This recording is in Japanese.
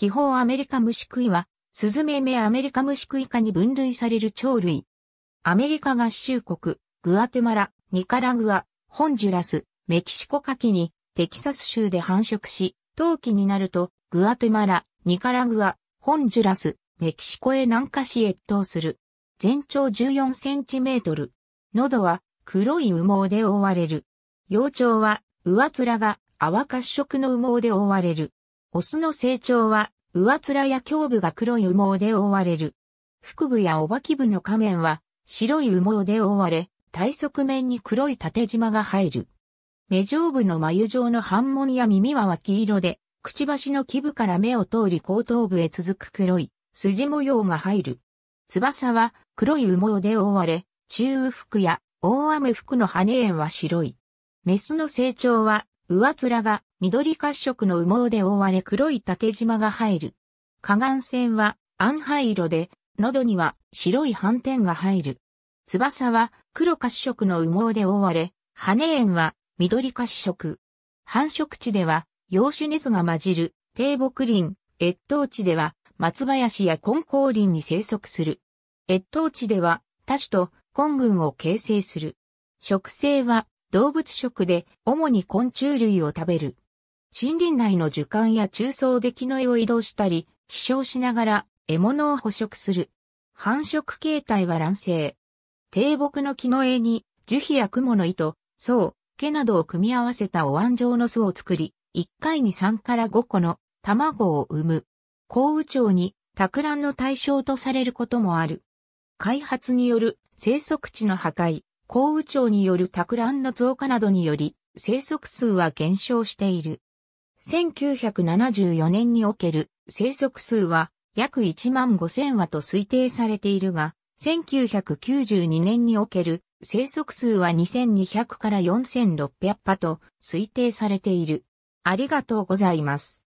気泡アメリカ虫食いは、スズメメアメリカ虫食い科に分類される鳥類。アメリカ合衆国、グアテマラ、ニカラグア、ホンジュラス、メキシコカキに、テキサス州で繁殖し、冬季になると、グアテマラ、ニカラグア、ホンジュラス、メキシコへ南下し越冬する。全長14センチメートル。喉は黒い羽毛で覆われる。幼鳥は上面が泡褐色の羽毛で覆われる。オスの成長は上面や胸部が黒い羽毛で覆われる。腹部やおばき部の下面は白い羽毛で覆われ、体側面に黒い縦縞が入る。目上部の眉状の半紋や耳は脇色で、くちばしの基部から目を通り後頭部へ続く黒い筋模様が入る。翼は黒い羽毛で覆われ、中腹服や大雨服の羽縁は白い。メスの成長は上面が緑褐色の羽毛で覆われ黒い縦縞が入る。河岸線は暗灰色で、喉には白い斑点が入る。翼は黒褐色の羽毛で覆われ、羽縁は緑褐色。繁殖地では、洋種熱が混じる低木林、越冬地では松林や根高林に生息する。越冬地では多種と根群を形成する。植生は動物食で主に昆虫類を食べる。森林内の樹幹や中層で木の枝を移動したり、飛翔しながら獲物を捕食する。繁殖形態は卵生。低木の木の枝に樹皮や雲の糸、層、毛などを組み合わせたお椀状の巣を作り、1回に3から5個の卵を産む。高雨蝶に托卵の対象とされることもある。開発による生息地の破壊、高雨蝶による托卵の増加などにより、生息数は減少している。1974年における生息数は約1万5000羽と推定されているが、1992年における生息数は2200から4600羽と推定されている。ありがとうございます。